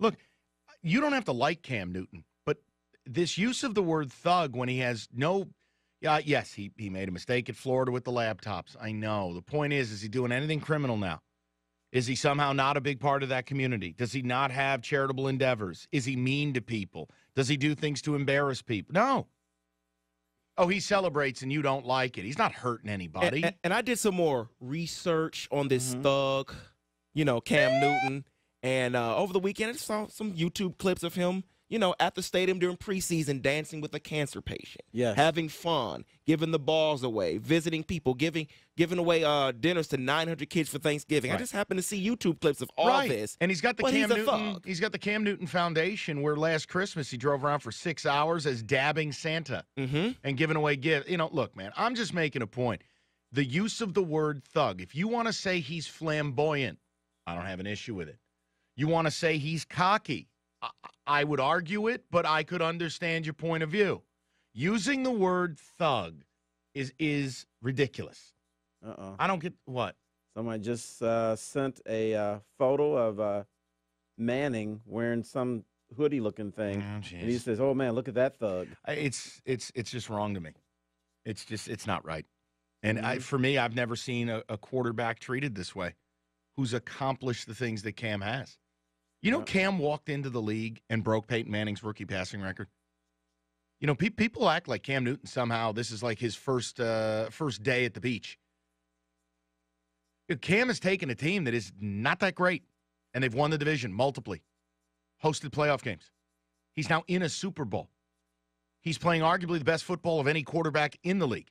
Look, you don't have to like Cam Newton, but this use of the word thug when he has no yeah, uh, yes, he he made a mistake at Florida with the laptops. I know. The point is, is he doing anything criminal now? Is he somehow not a big part of that community? Does he not have charitable endeavors? Is he mean to people? Does he do things to embarrass people? No. Oh, he celebrates and you don't like it. He's not hurting anybody. And, and, and I did some more research on this mm-hmm. thug, you know, Cam eh, Newton. And uh, over the weekend, I saw some YouTube clips of him, you know, at the stadium during preseason, dancing with a cancer patient, yes. having fun, giving the balls away, visiting people, giving giving away uh, dinners to 900 kids for Thanksgiving. Right. I just happened to see YouTube clips of all right. this. And he's got the Cam Newton. He's got the Cam Newton Foundation, where last Christmas he drove around for six hours as dabbing Santa mm-hmm. and giving away gifts. You know, look, man, I'm just making a point. The use of the word thug. If you want to say he's flamboyant, I don't have an issue with it. You want to say he's cocky. I, I would argue it, but I could understand your point of view. Using the word thug is is ridiculous. Uh-oh. I don't get what. Somebody just uh, sent a uh, photo of uh, Manning wearing some hoodie looking thing, oh, and he says, "Oh man, look at that thug." It's it's it's just wrong to me. It's just it's not right. And mm-hmm. I, for me, I've never seen a, a quarterback treated this way who's accomplished the things that Cam has. You know, Cam walked into the league and broke Peyton Manning's rookie passing record. You know, pe- people act like Cam Newton somehow this is like his first uh, first day at the beach. Cam has taken a team that is not that great, and they've won the division multiply, hosted playoff games. He's now in a Super Bowl. He's playing arguably the best football of any quarterback in the league.